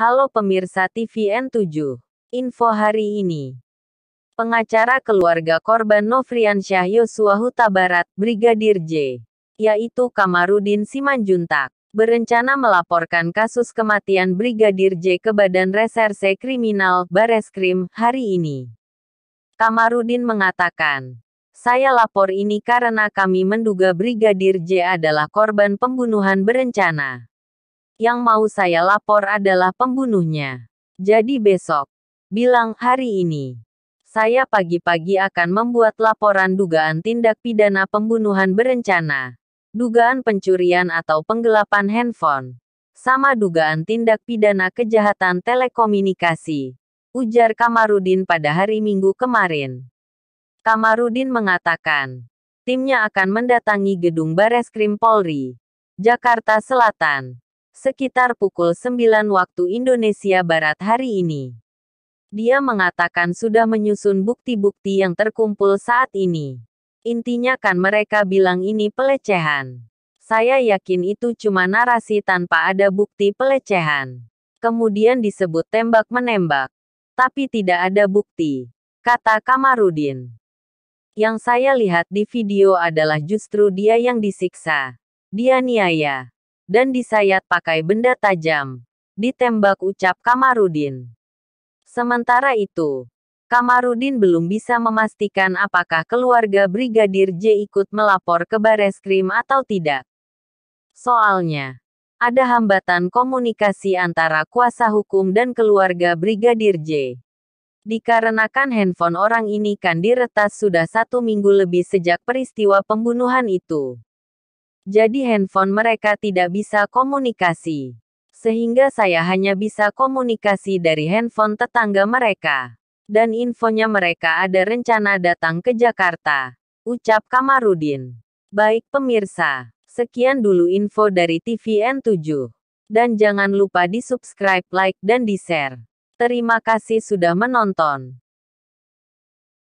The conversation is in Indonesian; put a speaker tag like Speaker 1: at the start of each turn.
Speaker 1: Halo pemirsa TVN 7. Info hari ini. Pengacara keluarga korban Syah Yosua Huta Barat, Brigadir J, yaitu Kamarudin Simanjuntak, berencana melaporkan kasus kematian Brigadir J ke Badan Reserse Kriminal, Bareskrim, hari ini. Kamarudin mengatakan, saya lapor ini karena kami menduga Brigadir J adalah korban pembunuhan berencana. Yang mau saya lapor adalah pembunuhnya. Jadi besok, bilang hari ini, saya pagi-pagi akan membuat laporan dugaan tindak pidana pembunuhan berencana, dugaan pencurian atau penggelapan handphone, sama dugaan tindak pidana kejahatan telekomunikasi, ujar Kamarudin pada hari Minggu kemarin. Kamarudin mengatakan, timnya akan mendatangi gedung Bareskrim Polri, Jakarta Selatan, sekitar pukul 9 waktu Indonesia Barat hari ini. Dia mengatakan sudah menyusun bukti-bukti yang terkumpul saat ini. Intinya kan mereka bilang ini pelecehan. Saya yakin itu cuma narasi tanpa ada bukti pelecehan. Kemudian disebut tembak-menembak. Tapi tidak ada bukti, kata Kamarudin. Yang saya lihat di video adalah justru dia yang disiksa. Dia niaya dan disayat pakai benda tajam. Ditembak ucap Kamarudin. Sementara itu, Kamarudin belum bisa memastikan apakah keluarga Brigadir J ikut melapor ke Bareskrim atau tidak. Soalnya, ada hambatan komunikasi antara kuasa hukum dan keluarga Brigadir J. Dikarenakan handphone orang ini kan diretas sudah satu minggu lebih sejak peristiwa pembunuhan itu. Jadi handphone mereka tidak bisa komunikasi. Sehingga saya hanya bisa komunikasi dari handphone tetangga mereka. Dan infonya mereka ada rencana datang ke Jakarta. Ucap Kamarudin. Baik pemirsa, sekian dulu info dari TVN7. Dan jangan lupa di subscribe, like, dan di share. Terima kasih sudah menonton.